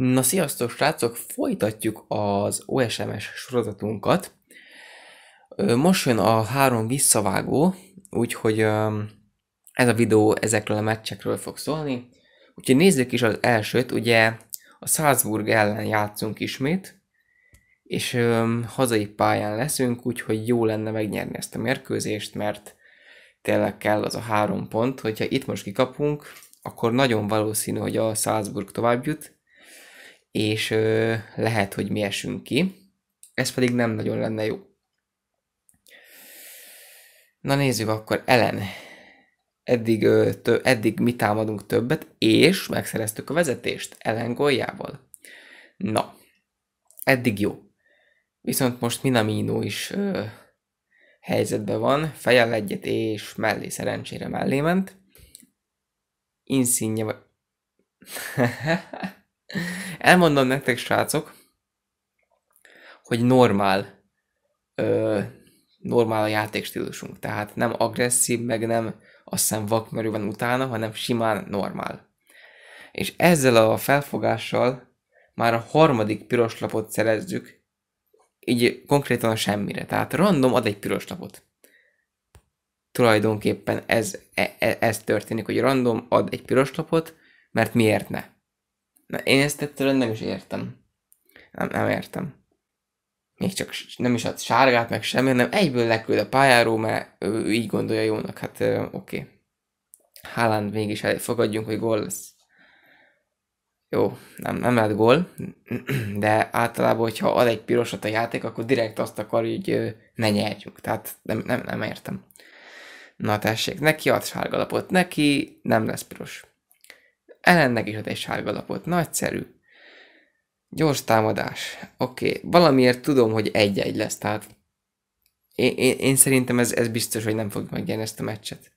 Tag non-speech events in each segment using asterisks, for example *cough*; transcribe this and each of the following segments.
Na sziasztok srácok, folytatjuk az OSMS sorozatunkat. Most jön a három visszavágó, úgyhogy ez a videó ezekről a meccsekről fog szólni. Úgyhogy nézzük is az elsőt, ugye a Salzburg ellen játszunk ismét, és hazai pályán leszünk, úgyhogy jó lenne megnyerni ezt a mérkőzést, mert tényleg kell az a három pont, hogyha itt most kikapunk, akkor nagyon valószínű, hogy a Salzburg tovább jut, és ö, lehet, hogy mi esünk ki. Ez pedig nem nagyon lenne jó. Na nézzük akkor Ellen. Eddig, ö, tö, eddig mi támadunk többet, és megszereztük a vezetést Ellen goljával. Na, eddig jó. Viszont most Minamino is ö, helyzetben van, fejel egyet, és mellé szerencsére mellé ment. Inszínje vagy... *laughs* Elmondom nektek, srácok, hogy normál, ö, normál a játékstílusunk. Tehát nem agresszív, meg nem azt hiszem vakmerő van utána, hanem simán normál. És ezzel a felfogással már a harmadik piros lapot szerezzük, így konkrétan a semmire. Tehát random ad egy piros lapot. Tulajdonképpen ez, e, e, ez történik, hogy random ad egy piros lapot, mert miért ne? Na, én ezt ettől nem is értem. Nem, nem értem. Még csak nem is ad sárgát, meg semmi, hanem egyből leküld a pályáról, mert ő így gondolja jónak. Hát oké. Okay. Haaland mégis elég fogadjunk, hogy gól lesz. Jó, nem, nem lett gól, *clears throat* de általában, hogyha ad egy pirosat a játék, akkor direkt azt akar, hogy ne nyerjünk. Tehát nem, nem, nem értem. Na tessék, neki ad sárgalapot, neki nem lesz piros. Ellennek is ad egy sárga lapot. Nagyszerű. Gyors támadás. Oké, okay. valamiért tudom, hogy egy-egy lesz, tehát én, én, én szerintem ez, ez biztos, hogy nem fogjuk megnyerni ezt a meccset.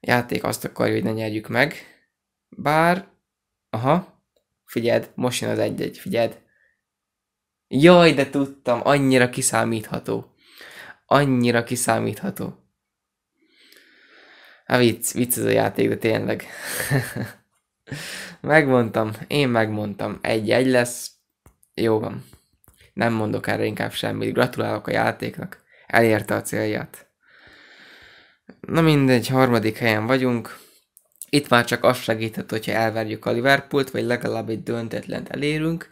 A játék azt akarja, hogy ne nyerjük meg. Bár, aha, figyeld, most jön az egy-egy, figyeld. Jaj, de tudtam, annyira kiszámítható. Annyira kiszámítható. Hát vicc, vicc ez a játék, de tényleg. *laughs* megmondtam, én megmondtam. Egy-egy lesz. Jó van. Nem mondok erre inkább semmit. Gratulálok a játéknak. Elérte a célját. Na mindegy, harmadik helyen vagyunk. Itt már csak az segíthet, hogyha elverjük a Liverpoolt, vagy legalább egy döntetlent elérünk,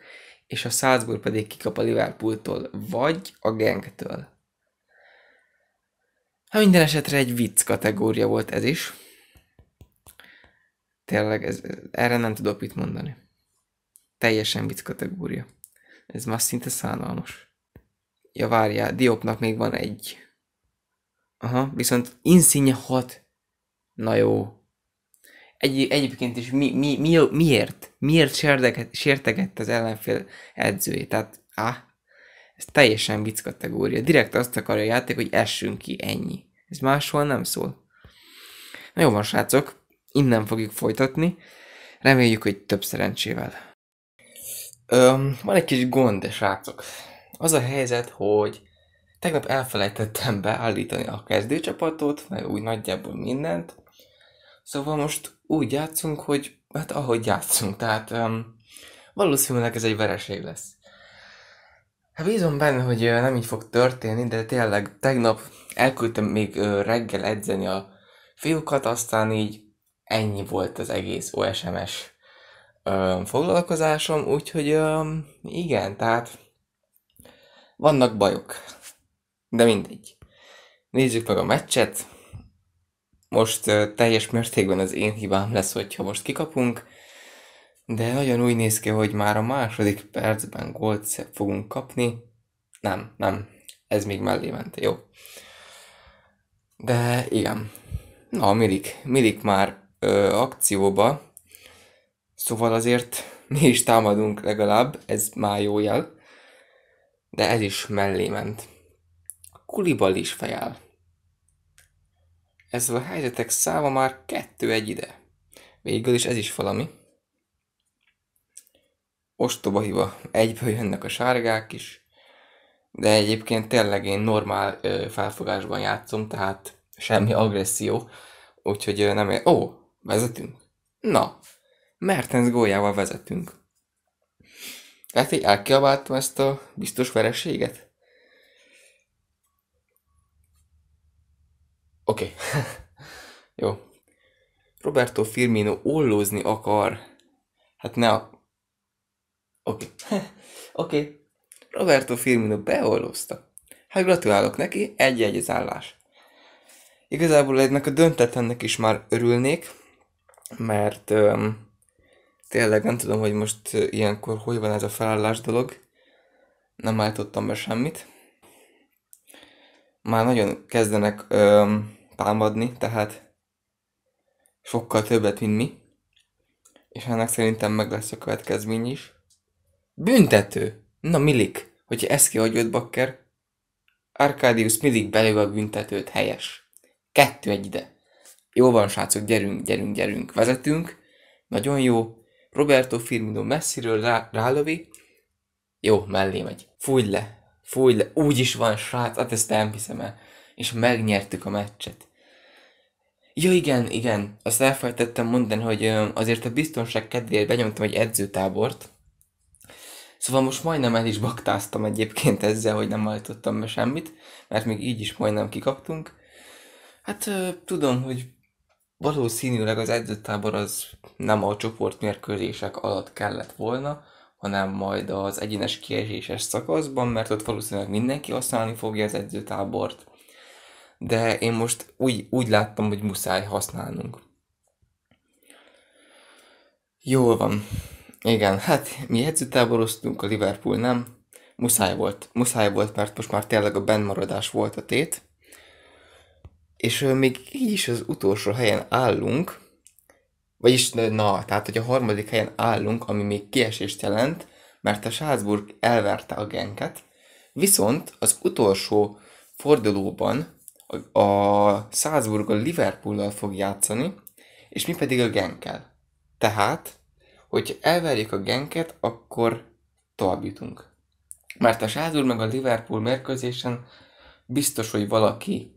és a Salzburg pedig kikap a Liverpooltól, vagy a Genktől. Ha hát minden esetre egy vicc kategória volt ez is, Tényleg, ez, erre nem tudok mit mondani. Teljesen vicc kategória. Ez már szinte szánalmas. Ja, várjál, Diopnak még van egy. Aha, viszont Insigne 6. Na jó. Egy, egyébként is mi, mi, mi, miért? Miért sérteget, sértegett az ellenfél edzőjét? Tehát, áh, ez teljesen vicc kategória. Direkt azt akarja a játék, hogy essünk ki, ennyi. Ez máshol nem szól. Na jó van, srácok, innen fogjuk folytatni. Reméljük, hogy több szerencsével. Öm, van egy kis gond, srácok. Az a helyzet, hogy tegnap elfelejtettem beállítani a kezdőcsapatot, meg úgy nagyjából mindent. Szóval most úgy játszunk, hogy hát ahogy játszunk, tehát öm, valószínűleg ez egy vereség lesz. Hát bízom benne, hogy nem így fog történni, de tényleg tegnap elküldtem még reggel edzeni a fiúkat, aztán így ennyi volt az egész OSMS ö, foglalkozásom, úgyhogy ö, igen, tehát vannak bajok. De mindegy. Nézzük meg a meccset. Most ö, teljes mértékben az én hibám lesz, hogyha most kikapunk. De nagyon úgy néz ki, hogy már a második percben gólt fogunk kapni. Nem, nem. Ez még mellé ment, jó. De igen. Na, Milik. Milik már ö, akcióba, szóval azért mi is támadunk legalább, ez már jó jel, de ez is mellé ment. Kulibal is fejáll. Ezzel a helyzetek száma már kettő egy ide. Végül is ez is valami. Ostoba hiba, egyből jönnek a sárgák is, de egyébként tényleg én normál ö, felfogásban játszom, tehát semmi agresszió, úgyhogy ö, nem ér... Ó, Vezetünk? Na, Mertens góljával vezetünk. Hát így elkiabáltam ezt a biztos vereséget? Oké. Okay. *laughs* Jó. Roberto Firmino ollózni akar. Hát ne a... Oké. Okay. *laughs* Oké. Okay. Roberto Firmino beollózta. Hát gratulálok neki, egy-egy az állás. Igazából ennek a döntetlennek is már örülnék, mert um, tényleg nem tudom, hogy most ilyenkor hogy van ez a felállás dolog. Nem állítottam be semmit. Már nagyon kezdenek um, támadni, tehát sokkal többet, mint mi. És ennek szerintem meg lesz a következmény is. Büntető! Na Milik, hogyha ezt kihagyod, bakker, Arkádius Milik belül a büntetőt, helyes. Kettő egy ide. Jó van, srácok, gyerünk, gyerünk, gyerünk, vezetünk. Nagyon jó. Roberto Firmino messziről rá, rálövi. Jó, mellé megy. Fújj le, fújj le. Úgy is van, srác, hát ezt nem hiszem el. És megnyertük a meccset. Ja igen, igen, azt elfelejtettem mondani, hogy azért a biztonság kedvéért benyomtam egy edzőtábort. Szóval most majdnem el is baktáztam egyébként ezzel, hogy nem váltottam be semmit, mert még így is majdnem kikaptunk. Hát tudom, hogy valószínűleg az edzőtábor az nem a csoportmérkőzések alatt kellett volna, hanem majd az egyenes kieséses szakaszban, mert ott valószínűleg mindenki használni fogja az edzőtábort. De én most úgy, úgy láttam, hogy muszáj használnunk. Jól van. Igen, hát mi edzőtáboroztunk, a Liverpool nem. Muszáj volt. Muszáj volt, mert most már tényleg a bennmaradás volt a tét és még így is az utolsó helyen állunk, vagyis na, tehát hogy a harmadik helyen állunk, ami még kiesést jelent, mert a Salzburg elverte a genket, viszont az utolsó fordulóban a Salzburg a Liverpool-lal fog játszani, és mi pedig a genkel. Tehát, hogy elverjük a genket, akkor tovább jutunk. Mert a Salzburg meg a Liverpool mérkőzésen biztos, hogy valaki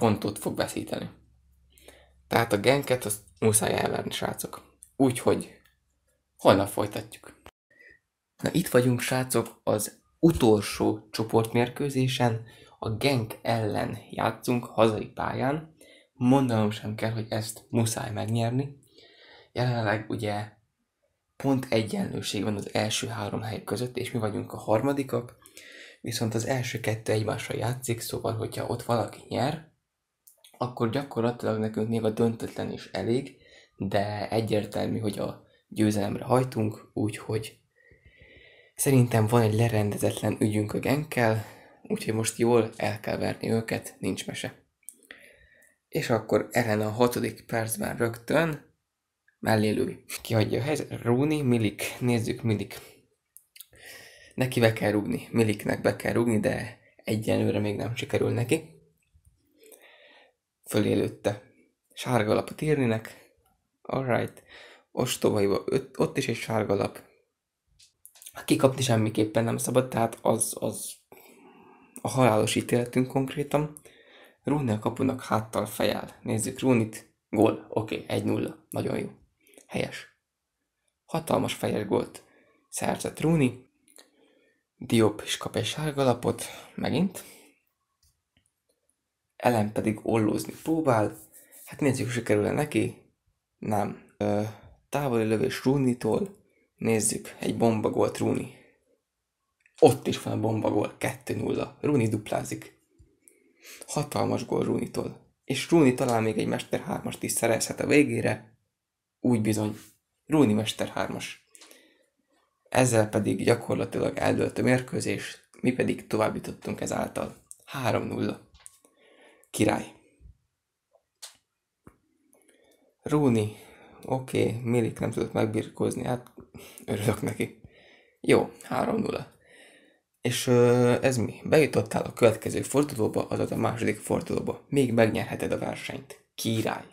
pontot fog veszíteni. Tehát a genket az muszáj elverni, srácok. Úgyhogy holnap folytatjuk. Na itt vagyunk, srácok, az utolsó csoportmérkőzésen, a genk ellen játszunk hazai pályán. Mondanom sem kell, hogy ezt muszáj megnyerni. Jelenleg ugye pont egyenlőség van az első három hely között, és mi vagyunk a harmadikak, viszont az első kettő egymással játszik, szóval hogyha ott valaki nyer, akkor gyakorlatilag nekünk még a döntetlen is elég, de egyértelmű, hogy a győzelemre hajtunk, úgyhogy szerintem van egy lerendezetlen ügyünk a genkkel, úgyhogy most jól el kell verni őket, nincs mese. És akkor Ellen a hatodik percben rögtön mellé lői. Kihagyja a helyzet. Rúni, Milik. Nézzük, Milik. Neki be kell rúgni. Miliknek be kell rúgni, de egyenlőre még nem sikerül neki fölé Sárga lapot írnének? Alright. Ostobaiba öt, ott is egy sárga lap. Kikapni semmiképpen nem szabad, tehát az, az a halálos ítéletünk konkrétan. Rúni a kapunak háttal fejel. Nézzük Rúnit. Gól. Oké, okay, 1-0. Nagyon jó. Helyes. Hatalmas fejes gólt szerzett Rúni. Diop is kap egy sárga lapot. Megint. Ellen pedig ollózni próbál, hát nézzük, hogy sikerül -e neki? Nem. Ö, távoli lövés Rooney-tól, nézzük, egy bomba bombagolt Rooney. Ott is van a bomba gól, 2-0. Rooney duplázik. Hatalmas gól Rooney-tól. És Rooney talán még egy Mester 3-ast is szerezhet a végére. Úgy bizony, Rooney Mester 3-as. Ezzel pedig gyakorlatilag eldőlt a mérkőzés, mi pedig továbbítottunk ezáltal. 3-0. Király. Rúni. Oké, okay, Milik nem tudott megbirkózni, hát örülök neki. Jó, 3-0. És ö, ez mi? Bejutottál a következő fordulóba, azaz a második fordulóba. Még megnyerheted a versenyt. Király.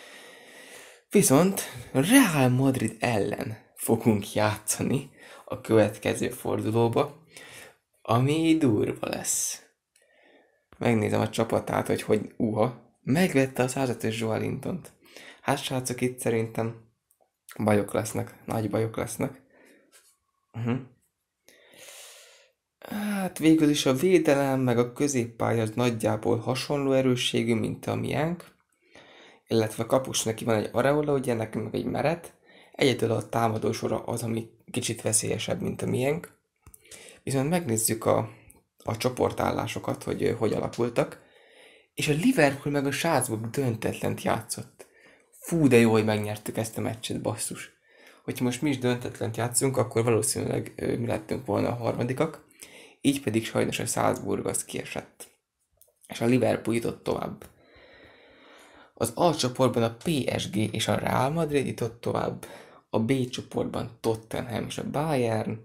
*laughs* Viszont Real Madrid ellen fogunk játszani a következő fordulóba, ami durva lesz. Megnézem a csapatát, hogy hogy uha, megvette a 105-ös Joelintont. Hát srácok, itt szerintem bajok lesznek, nagy bajok lesznek. Uh-huh. Hát végül is a védelem meg a középpálya az nagyjából hasonló erősségű, mint a miénk. Illetve kapus neki van egy areola, ugye nekem meg egy meret. Egyedül a támadósora az, ami kicsit veszélyesebb, mint a miénk. Viszont megnézzük a a csoportállásokat, hogy hogy alakultak, és a Liverpool meg a Salzburg döntetlent játszott. Fú, de jó, hogy megnyertük ezt a meccset, basszus. Hogyha most mi is döntetlent játszunk, akkor valószínűleg mi lettünk volna a harmadikak, így pedig sajnos a Salzburg az kiesett. És a Liverpool jutott tovább. Az A csoportban a PSG és a Real Madrid jutott tovább, a B csoportban Tottenham és a Bayern,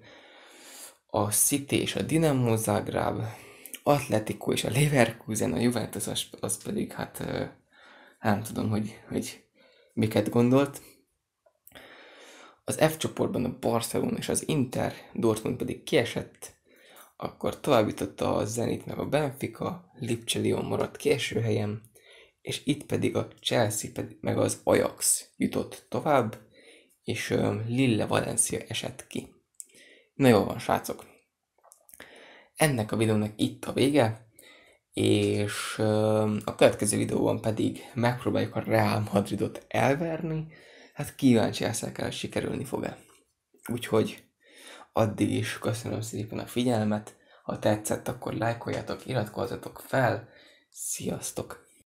a City és a Dinamo Zagreb, Atletico és a Leverkusen, a Juventus, az, az pedig hát nem tudom, hogy, hogy miket gondolt. Az F csoportban a Barcelona és az Inter, Dortmund pedig kiesett, akkor továbbította a Zenit meg a Benfica, Lipcse Lyon maradt késő helyen, és itt pedig a Chelsea pedig, meg az Ajax jutott tovább, és Lille Valencia esett ki. Na jól van, srácok. Ennek a videónak itt a vége, és a következő videóban pedig megpróbáljuk a Real Madridot elverni, hát kíváncsi leszek el, sikerülni fog-e. Úgyhogy addig is köszönöm szépen a figyelmet, ha tetszett, akkor lájkoljatok, iratkozzatok fel, sziasztok!